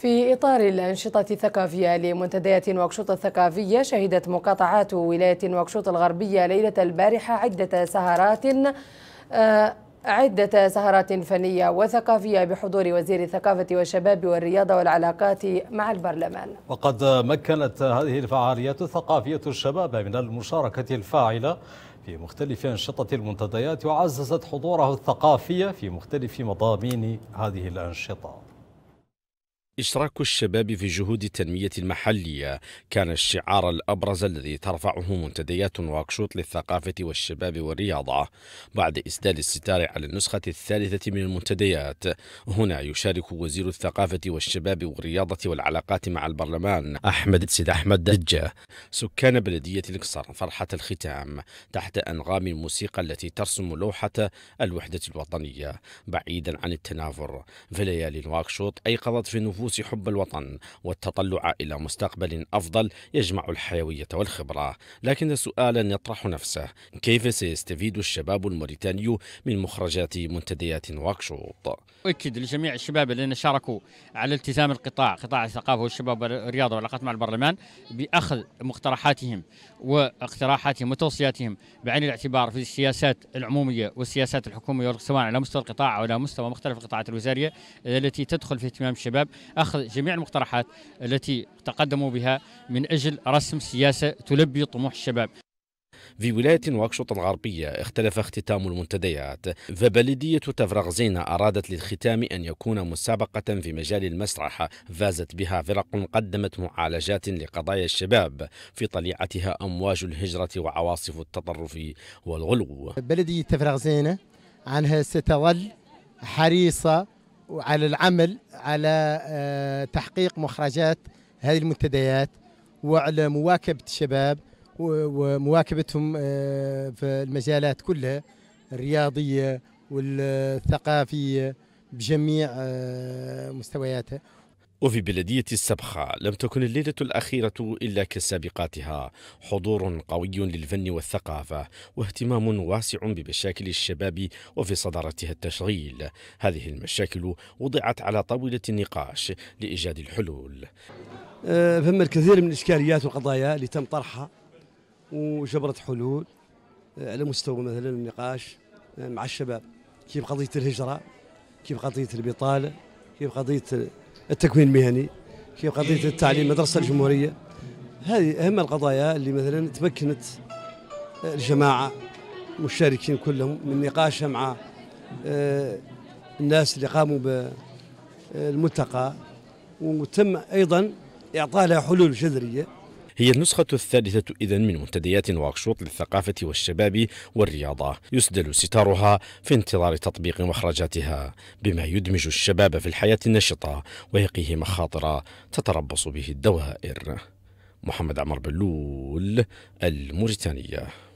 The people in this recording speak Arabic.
في إطار الأنشطة الثقافية لمنتديات واكشوط الثقافية شهدت مقاطعات ولاية واكشوط الغربية ليلة البارحة عدة سهرات آه، عدة سهرات فنية وثقافية بحضور وزير الثقافة والشباب والرياضة والعلاقات مع البرلمان وقد مكنت هذه الفعاليات الثقافية الشباب من المشاركة الفاعلة في مختلف أنشطة المنتديات وعززت حضوره الثقافي في مختلف مضامين هذه الأنشطة إشراك الشباب في جهود التنمية المحلية كان الشعار الأبرز الذي ترفعه منتديات واكشوط للثقافة والشباب والرياضة بعد إسدال الستار على النسخة الثالثة من المنتديات هنا يشارك وزير الثقافة والشباب والرياضة والعلاقات مع البرلمان أحمد سيد أحمد دجة سكان بلدية القصر فرحة الختام تحت أنغام الموسيقى التي ترسم لوحة الوحدة الوطنية بعيدا عن التنافر في ليالي الواكشوط أيقظت في نفوس النفوس حب الوطن والتطلع إلى مستقبل أفضل يجمع الحيوية والخبرة لكن سؤالا يطرح نفسه كيف سيستفيد الشباب الموريتاني من مخرجات منتديات واكشوط أكد لجميع الشباب الذين شاركوا على التزام القطاع قطاع الثقافة والشباب والرياضة والعلاقات مع البرلمان بأخذ مقترحاتهم واقتراحاتهم وتوصياتهم بعين الاعتبار في السياسات العمومية والسياسات الحكومية سواء على مستوى القطاع أو على مستوى مختلف القطاعات الوزارية التي تدخل في اهتمام الشباب أخذ جميع المقترحات التي تقدموا بها من أجل رسم سياسة تلبي طموح الشباب في ولاية واكشوط الغربية اختلف اختتام المنتديات فبلدية تفرغزينة أرادت للختام أن يكون مسابقة في مجال المسرح فازت بها فرق قدمت معالجات لقضايا الشباب في طليعتها أمواج الهجرة وعواصف التطرف والغلو بلدية تفرغزينة عنها ستظل حريصة وعلى العمل على آه، تحقيق مخرجات هذه المنتديات وعلى مواكبة الشباب ومواكبتهم آه، في المجالات كلها الرياضية والثقافية بجميع آه، مستوياتها وفي بلدية السبخة لم تكن الليلة الأخيرة إلا كسابقاتها حضور قوي للفن والثقافة واهتمام واسع بمشاكل الشباب وفي صدارتها التشغيل هذه المشاكل وضعت على طاولة النقاش لإيجاد الحلول أه، فما الكثير من الإشكاليات والقضايا اللي تم طرحها وجبرت حلول أه، على مستوى مثلا النقاش أه، مع الشباب كيف قضية الهجرة كيف قضية البطالة كيف قضية التكوين المهني في قضيه إيه. التعليم مدرسه الجمهوريه هذه اهم القضايا اللي مثلا تمكنت الجماعه المشاركين كلهم من نقاشها مع آه، الناس اللي قاموا بالملتقى وتم ايضا اعطاء لها حلول جذريه هي النسخة الثالثة إذا من منتديات واكشوط للثقافة والشباب والرياضة يسدل ستارها في انتظار تطبيق مخرجاتها بما يدمج الشباب في الحياة النشطة ويقيه مخاطر تتربص به الدوائر محمد عمر بلول الموريتانيه